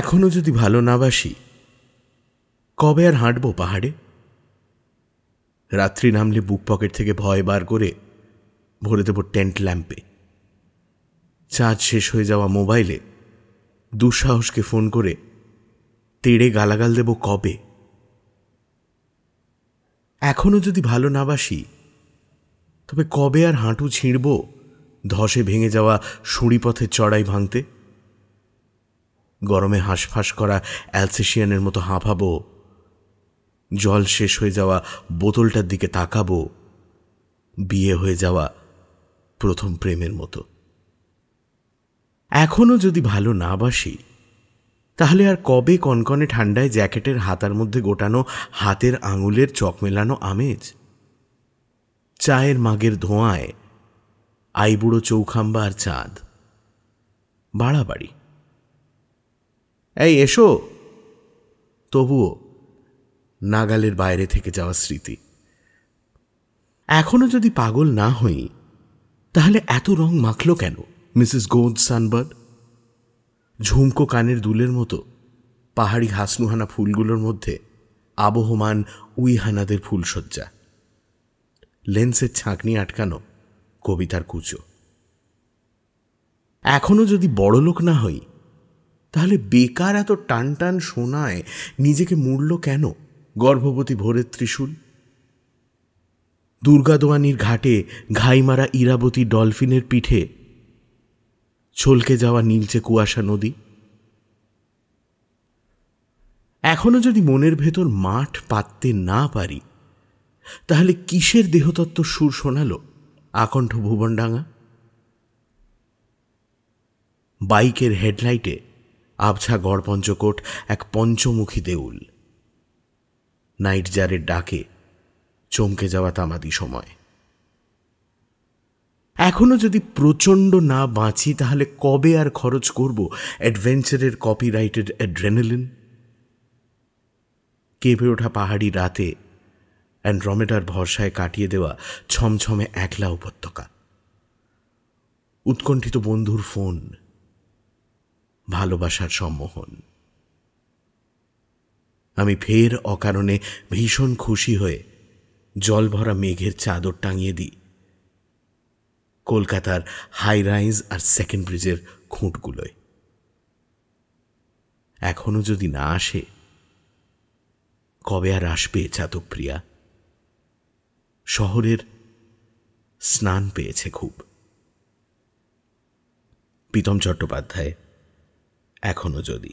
এখনও যদি ভালো না বাসি কবে আর হাঁটব পাহাড়ে রাত্রি নামলে বুক পকেট থেকে ভয় বার করে ভরে দেব টেন্ট ল্যাম্পে চার্জ শেষ হয়ে যাওয়া মোবাইলে দুঃসাহসকে ফোন করে তেড়ে গালাগাল দেব কবে এখনও যদি ভালো না বাসি তবে কবে আর হাঁটু ছিঁড়ব ধসে ভেঙে যাওয়া সুড়িপথে চড়াই ভাঙতে গরমে হাঁসফাঁস করা অ্যালসেশিয়ানের মতো হাঁফাবো জল শেষ হয়ে যাওয়া বোতলটার দিকে তাকাবো বিয়ে হয়ে যাওয়া প্রথম প্রেমের মতো এখনও যদি ভালো না বাসি তাহলে আর কবে কনকনে ঠান্ডায় জ্যাকেটের হাতার মধ্যে গোটানো হাতের আঙুলের চক মেলানো আমেজ চায়ের মাগের ধোঁয়ায় আইবুড়ো চৌখাম্বা আর চাঁদ বাড়াবাড়ি এই এসো তবুও নাগালের বাইরে থেকে যাওয়া স্মৃতি এখনো যদি পাগল না হই তাহলে এত রং মাখল কেন মিসেস গোদ সানবার্ড ঝুমকো কানের দুলের মতো পাহাড়ি হাসনুহানা ফুলগুলোর মধ্যে আবহমান উইহানাদের ফুলসজ্জা লেন্সের ছাঁকনি আটকানো কবিতার কুচো এখনো যদি বড়লোক না হই তাহলে বেকার এত টান টান শোনায় নিজেকে মূল্য কেন গর্ভবতী ভোরের ত্রিশূল দুর্গাদোয়ানির ঘাটে ঘাইমারা ইরাবতী ডলফিনের পিঠে ছলকে যাওয়া নীলচে কুয়াশা নদী এখনো যদি মনের ভেতর মাঠ পাততে না পারি তাহলে কিসের দেহতত্ত্ব সুর শোনালো আকণ্ঠ ভুবনডাঙ্গা বাইকের হেডলাইটে আবছা গড়পঞ্চকোট এক পঞ্চমুখী দেউল নাইট জারের ডাকে চমকে যাওয়া তামাদি সময় এখনো যদি প্রচণ্ড না বাঁচি তাহলে কবে আর খরচ করব অ্যাডভেঞ্চারের কপিরাইটেড অ্যাড্রেনালিন কেঁপে ওঠা পাহাড়ি রাতে অ্যান্ড্রোমেটার ভরসায় কাটিয়ে দেওয়া ছমছমে একলা উপত্যকা উৎকণ্ঠিত বন্ধুর ফোন ভালোবাসার সম্মোহন আমি ফের অকারণে ভীষণ খুশি হয়ে জল ভরা মেঘের চাদর টাঙিয়ে দিই কলকাতার হাই রাইজ আর সেকেন্ড ব্রিজের খুঁটগুলোয় এখনো যদি না আসে কবে আর আসবে চাতকপ্রিয়া শহরের স্নান পেয়েছে খুব প্রীতম চট্টোপাধ্যায় এখনও যদি